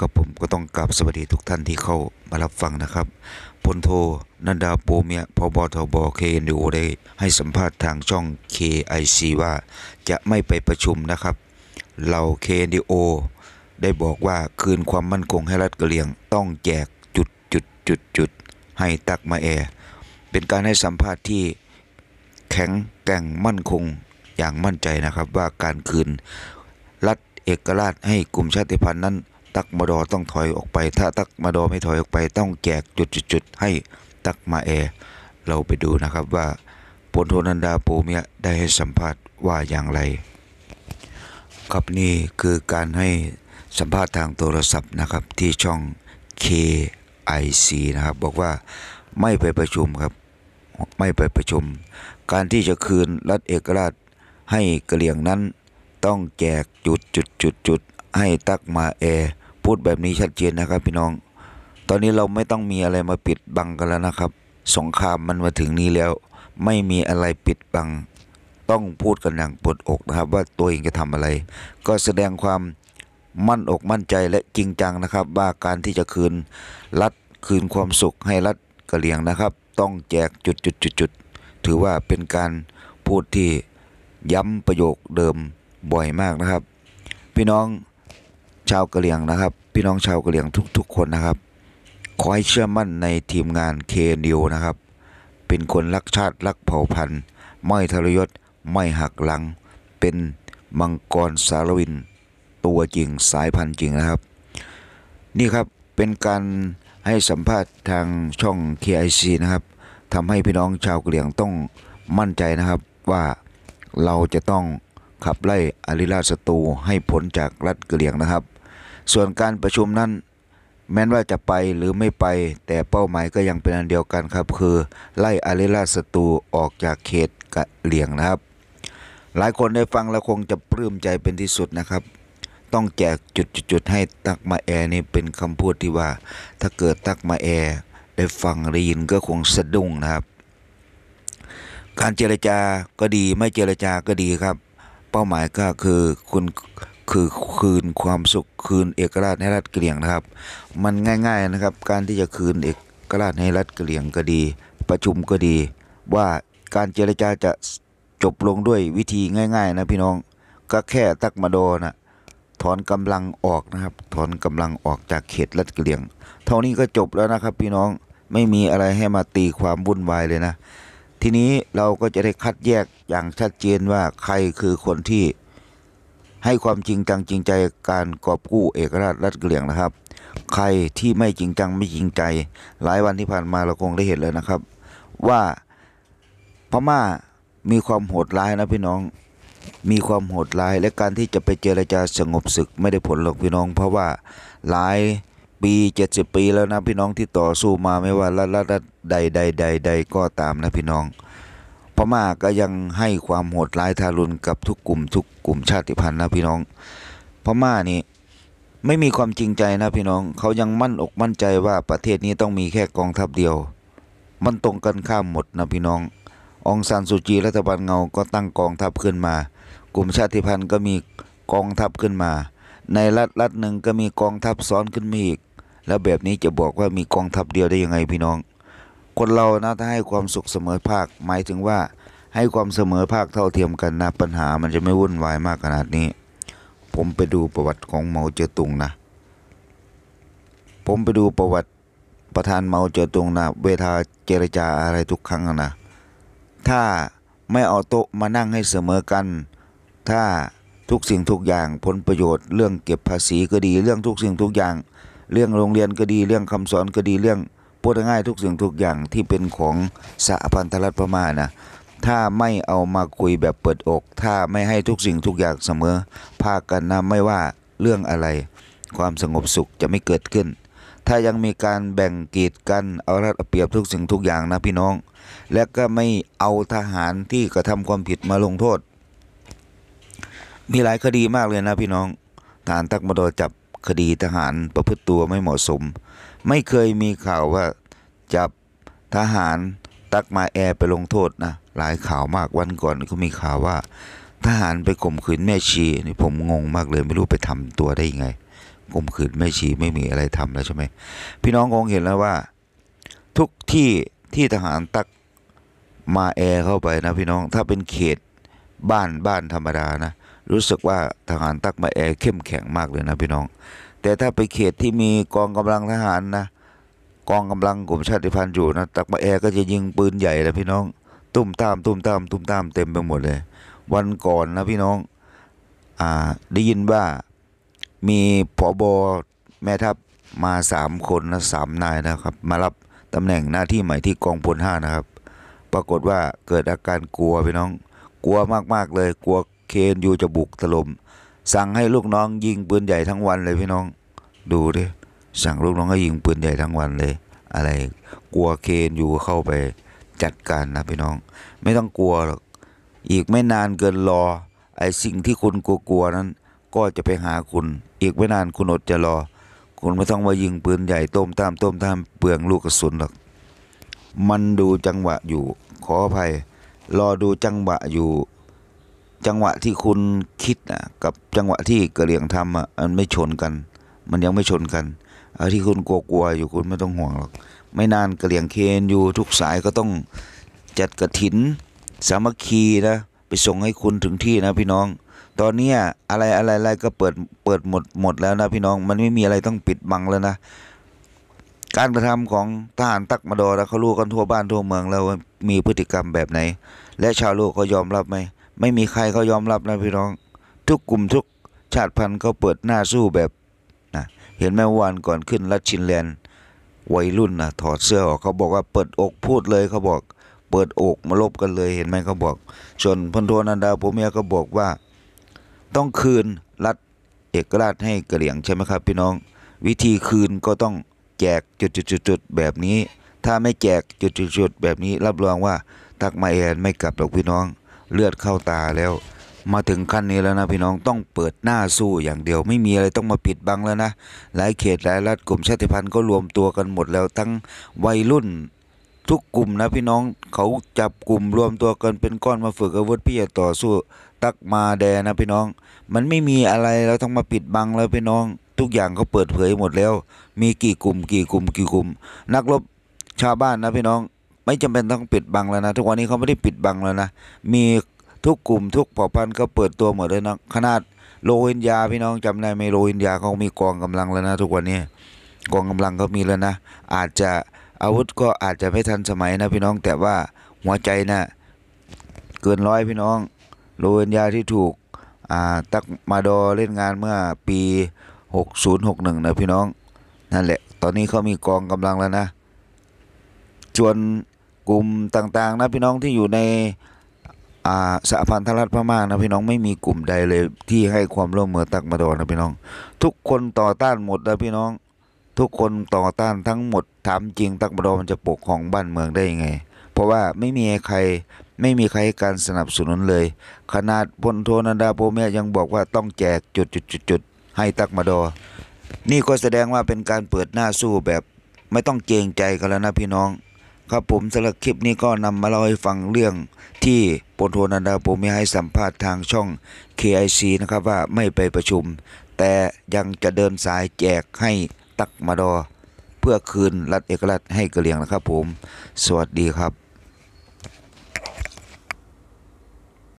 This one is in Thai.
กับผมก็ต้องกราบสวัสดีทุกท่านที่เข้ามารับฟังนะครับ พลโทนันดาโปเมียพบทบเคนดูได้ ให้สัมภาษณ์ทางช่อง KIC ว่าจะไม่ไปประชุมนะครับ เราเคนดีโอได้บอกว่าคืนความมั่นคงให้รัฐกะเหลี่ยง ต้องแจกจุดจุดจุดจุดให้ตักมาแอร์เป็นการให้สัมภาษณ์ที่แข็งแกร่งมั่นคงอย่างมั่นใจนะครับว่าการคืนรัฐเอกราชให้กลุ่มชาติพันธุ์นั้นตักมาดอต้องถอยออกไป ถ้าตักมาดอไม่ถอยออกไปต้องแจกจุดๆให้ตักมาแอร์ เราไปดูนะครับว่าปนโทนันดาปูเมียได้ให้สัมภาษณ์ว่าอย่างไรครับนี่คือการให้สัมภาษณ์ทางโทรศัพท์นะครับที่ช่อง KIC นะครับบอกว่าไม่ไปประชุมครับไม่ไปประชุม การที่จะคืนรัฐเอกราชให้กระเกลียงนั้นต้องแจกจุดจุดจุดจุดให้ตักมาแอร์พูดแบบนี้ชัดเจนนะครับพี่น้อง ตอนนี้เราไม่ต้องมีอะไรมาปิดบังกันแล้วนะครับ สงครามมันมาถึงนี้แล้ว ไม่มีอะไรปิดบัง ต้องพูดกันอย่างปวดอกนะครับ ว่าตัวเองจะทำอะไร ก็แสดงความมั่นอกมั่นใจและจริงจังนะครับว่าการที่จะคืนรัฐคืนความสุขให้รัฐกะเหลี่ยงนะครับ ต้องแจกจุดจุดจุดจุดถือว่าเป็นการพูดที่ย้ำประโยคเดิมบ่อยมากนะครับ พี่น้องชาวกะเหรี่ยงนะครับพี่น้องชาวกะเหรี่ยงทุก ๆคนนะครับขอให้เชื่อมั่นในทีมงานเคนิวนะครับ เป็นคนรักชาติรักเผ่าพันธุ์ ไม่ทรยศไม่หักหลัง เป็นมังกรสารวินตัวจริงสายพันธุ์จริงนะครับ นี่ครับเป็นการให้สัมภาษณ์ทางช่อง KIC นะครับทำให้พี่น้องชาวกะเหรี่ยงต้องมั่นใจนะครับว่าเราจะต้องขับไล่อริราชศัตรูให้พ้นจากรัฐกะเหรี่ยงนะครับส่วนการประชุมนั้นแม้นว่าจะไปหรือไม่ไปแต่เป้าหมายก็ยังเป็นอันเดียวกันครับ คือไล่อาริราศัตรูออกจากเขตกะเหลี่ยงนะครับ หลายคนได้ฟังแล้วคงจะปลื้มใจเป็นที่สุดนะครับ ต้องแจกจุดๆให้ตักมาแอร์นี่เป็นคำพูดที่ว่า ถ้าเกิดตักมาแอร์ได้ฟังได้ยินก็คงสะดุ้งนะครับ การเจรจาก็ดีไม่เจรจาก็ดีครับ เป้าหมายก็คือคุณคือคืนความสุขคืนเอกราชให้รัฐเกลียงนะครับ มันง่ายๆนะครับ การที่จะคืนเอกราชให้รัฐเกลียงก็ดี ประชุมก็ดี ว่าการเจรจาจะจบลงด้วยวิธีง่าย ๆ นะพี่น้อง ก็แค่ตักมาโดนะถอนกำลังออกนะครับ ถอนกำลังออกจากเขตรัฐเกลียง เท่านี้ก็จบแล้วนะครับพี่น้องไม่มีอะไรให้มาตีความวุ่นวายเลยนะทีนี้เราก็จะได้คัดแยกอย่างชัดเจนว่าใครคือคนที่ให้ความจริงจังจริงใจการกอบกู้เอกราชรัฐเกลียงนะครับ ใครที่ไม่จริงจังไม่จริงใจหลายวันที่ผ่านมาเราคงได้เห็นเลยนะครับ ว่าพม่ามีความโหดร้ายนะพี่น้อง มีความโหดร้ายและการที่จะไปเจรจาสงบศึกไม่ได้ผลหรอกพี่น้อง เพราะว่าหลายปี70 ปี แล้วนะพี่น้องที่ต่อสู้มาไม่ว่ารัฐรัฐใดใดใดใดก็ตามนะพี่น้องพม่าก็ยังให้ความโหดร้ายทารุณกับทุกกลุ่มทุกกลุ่มชาติพันธุ์นะพี่น้องพม่านี่ไม่มีความจริงใจนะพี่น้องเขายังมั่นอกมั่นใจว่าประเทศนี้ต้องมีแค่กองทัพเดียว มันตรงกันข้ามหมดนะพี่น้ององซานสุจีรัฐบาลเงาก็ตั้งกองทัพขึ้นมา กลุ่มชาติพันธุ์ก็มีกองทัพขึ้นมา ในรัฐรัฐหนึ่งก็มีกองทัพซ้อนขึ้นมาอีก แล้วแบบนี้จะบอกว่ามีกองทัพเดียวได้ยังไงพี่น้องคนเรานะ ถ้าให้ความสุขเสมอภาคหมายถึงว่าให้ความเสมอภาคเท่าเทียมกันนะปัญหามันจะไม่วุ่นวายมากขนาดนี้ ผมไปดูประวัติของเมาเจอตุงนะผมไปดูประวัติประธานเมาเจอตุงนะ เวทาเจรจาอะไรทุกครั้งนะถ้าไม่เอาโต๊ะมานั่งให้เสมอกัน ถ้าทุกสิ่งทุกอย่าง ผลประโยชน์ เรื่องเก็บภาษีก็ดี เรื่องทุกสิ่งทุกอย่าง เรื่องโรงเรียนก็ดีเรื่องคำสอนก็ดีเรื่องพูดง่ายทุกสิ่งทุกอย่างที่เป็นของสหพันธรัฐพม่านะถ้าไม่เอามาคุยแบบเปิดอก ถ้าไม่ให้ทุกสิ่งทุกอย่างเสมอ ภาคกันนะไม่ว่าเรื่องอะไร ความสงบสุขจะไม่เกิดขึ้น ถ้ายังมีการแบ่งกีดกันเอารัดเอาเปรียบทุกสิ่งทุกอย่างนะพี่น้อง และก็ไม่เอาทหารที่กระทำความผิดมาลงโทษ มีหลายคดีมากเลยนะพี่น้องทหารตักมาโดนจับคดีทหารประพฤติตัวไม่เหมาะสม ไม่เคยมีข่าวว่าจับทหารตักมาแอร์ ไปลงโทษนะ หลายข่าวมากวันก่อนก็มีข่าวว่าทหารไปข่มขืนแม่ชีนี่ผมงงมากเลยไม่รู้ไปทำตัวได้ยังไงข่มขืนแม่ชีไม่มีอะไรทำแล้วใช่ไหมพี่น้องคงเห็นแล้วว่า ทุกที่ที่ทหารตักมาแอร์เข้าไปนะพี่น้องถ้าเป็นเขตบ้านบ้านธรรมดานะรู้สึกว่าทหารตักมาแอเข้มแข็งมากเลยนะพี่น้อง แต่ถ้าไปเขตที่มีกองกำลังทหารนะ กองกำลังกลุ่มชาติพันธุ์อยู่นะตักมาแอก็จะยิงปืนใหญ่เลยพี่น้อง ตุ้มตามตุ้มตาม ตุ้มตามเต็มไปหมดเลย วันก่อนนะพี่น้อง อ่า ได้ยินว่ามีผอบแม่ทัพมาสามคนนะสามนายนะครับ มารับตำแหน่งหน้าที่ใหม่ที่กองพลห้านะครับ ปรากฏว่าเกิดอาการกลัวพี่น้อง กลัวมากๆเลยกลัวเคนยูจะบุกถล่มสั่งให้ลูกน้องยิงปืนใหญ่ทั้งวันเลยพี่น้อง ดูดิ สั่งลูกน้องให้ยิงปืนใหญ่ทั้งวันเลย อะไร กลัวเคนยูเข้าไปจัดการนะพี่น้อง ไม่ต้องกลัวหรอก อีกไม่นานเกินรอ ไอ้สิ่งที่คุณกลัวๆนั้น ก็จะไปหาคุณ อีกไม่นานคุณอดจะรอ คุณไม่ต้องมายิงปืนใหญ่ต้มตามต้มตามเปลืองลูกกระสุนหรอก มันดูจังหวะอยู่ ขออภัย รอดูจังหวะอยู่จังหวะที่คุณคิดนะกับจังหวะที่กระเหลี่ยงทำอ่ะมันไม่ชนกัน มันยังไม่ชนกันเอาที่คุณกลัวๆอยู่คุณไม่ต้องห่วงหรอกไม่นานกระเหลี่ยงเคนอยู่ทุกสายก็ต้องจัดกระถินสามัคคีนะไปส่งให้คุณถึงที่นะพี่น้อง ตอนนี้อะไรอะไรอะไรก็เปิดเปิดหมดหมดแล้วนะพี่น้อง มันไม่มีอะไรต้องปิดบังแล้วนะ การกระทำของทหารตักมาดอนะเขารู้กันทั่วบ้านทั่วเมืองแล้วมีพฤติกรรมแบบไหน และชาวโลกเขายอมรับไหมไม่มีใครเขายอมรับนะพี่น้อง ทุกกลุ่มทุกชาติพันธุ์เขาเปิดหน้าสู้แบบนะเห็นแม่วานก่อนขึ้นรัชชินแลนวัยรุ่นนะถอดเสื้อออกเขาบอกว่าเปิดอกพูดเลยเขาบอก เปิดอกมาลบกันเลยเห็นไหมเขาบอกส่วนพันโทนันดาผมเมียก็บอกว่า ต้องคืนรัฐเอกราชให้กระเหลี่ยงใช่ไหมครับพี่น้อง วิธีคืนก็ต้องแจกจุดๆแบบนี้ ถ้าไม่แจกจุดๆแบบนี้รับรองว่าทักมาแอนไม่กลับหรอกพี่น้องเลือดเข้าตาแล้ว มาถึงขั้นนี้แล้วนะพี่น้องต้องเปิดหน้าสู้อย่างเดียว ไม่มีอะไรต้องมาปิดบังแล้วนะ หลายเขตหลายรัฐกลุ่มชาติพันธุ์ก็รวมตัวกันหมดแล้วทั้งวัยรุ่น ทุกกลุ่มนะพี่น้อง เขาจับกลุ่มรวมตัวกันเป็นก้อนมาฝึกอาวุธพี่จะต่อสู้ตักมาแดนะพี่น้อง มันไม่มีอะไรแล้วต้องมาปิดบังแล้วพี่น้อง ทุกอย่างเขาเปิดเผยหมดแล้ว มีกี่กลุ่มกี่กลุ่มกี่กลุ่ม นักรบชาวบ้านนะพี่น้องไม่จำเป็นต้องปิดบังแล้วนะทุกวันนี้เขาไม่ได้ปิดบังแล้วนะมีทุกกลุ่มทุกเผ่าพันธุ์ก็เปิดตัวหมดเลยนะขนาดโรฮิงญาพี่น้องจำได้ไหมโรฮิงญาเขามีกองกำลังแล้วนะทุกวันนี้กองกำลังเขามีแล้วนะ อาจจะอาวุธก็อาจจะไม่ทันสมัยนะพี่น้องแต่ว่าหัวใจนะ่ะเกินร้อยพี่น้องโรฮิงญาที่ถูกตักมาดอเล่นงานเมื่อปี6061นะพี่น้องนั่นแหละตอนนี้เขามีกองกำลังแล้วนะจวนกลุ่มต่างๆนะพี่น้องที่อยู่ในสหพันธรัฐพม่านะพี่น้องไม่มีกลุ่มใดเลยที่ให้ความร่วมมือตักมาดอนนะพี่น้อง ทุกคนต่อต้านหมดนะพี่น้อง ทุกคนต่อต้านทั้งหมดถามจริงตักมาดอนมันจะปกของบ้านเมืองได้ยังไง เพราะว่าไม่มีใครไม่มีใครให้การสนับสนุนเลย ขนาดพลโทนันดาโพเมยังบอกว่าต้องแจกจุดจุดจุดจุดให้ตักมาดอนี่ก็แสดงว่าเป็นการเปิดหน้าสู้แบบไม่ต้องเกรงใจกันแล้วนะพี่น้องครับผมสำหรับคลิปนี้ก็นำมาเล่าให้ฟังเรื่องที่ปนโทนันดาผมมีให้สัมภาษณ์ทางช่อง KIC นะครับว่าไม่ไปประชุม แต่ยังจะเดินสายแจกให้ตักมาดอเพื่อคืนรัฐเอกราชให้กะเกลียงนะครับผมสวัสดีครับ